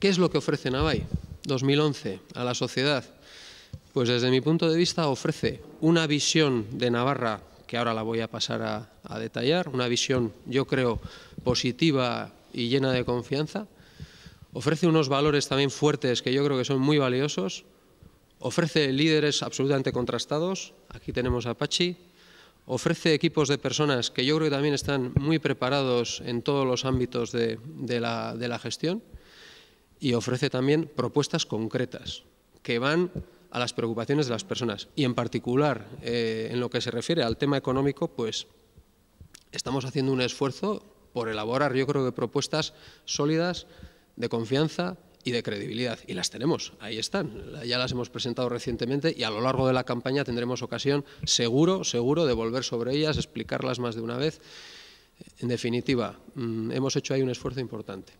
¿Qué es lo que ofrece Navai 2011 a la sociedad? Pues desde mi punto de vista ofrece una visión de Navarra, que ahora la voy a pasar a, detallar, una visión yo creo positiva y llena de confianza. Ofrece unos valores también fuertes que yo creo que son muy valiosos. Ofrece líderes absolutamente contrastados. Aquí tenemos a Apache, ofrece equipos de personas que yo creo que también están muy preparados en todos los ámbitos de la, gestión y ofrece también propuestas concretas que van a las preocupaciones de las personas. Y en particular, eh, en lo que se refiere al tema económico, pues estamos haciendo un esfuerzo por elaborar, yo creo que propuestas sólidas, de confianza y de credibilidad. Y las tenemos, ahí están, ya las hemos presentado recientemente y a lo largo de la campaña tendremos ocasión, seguro, seguro, de volver sobre ellas, explicarlas más de una vez. En definitiva, mm, hemos hecho ahí un esfuerzo importante.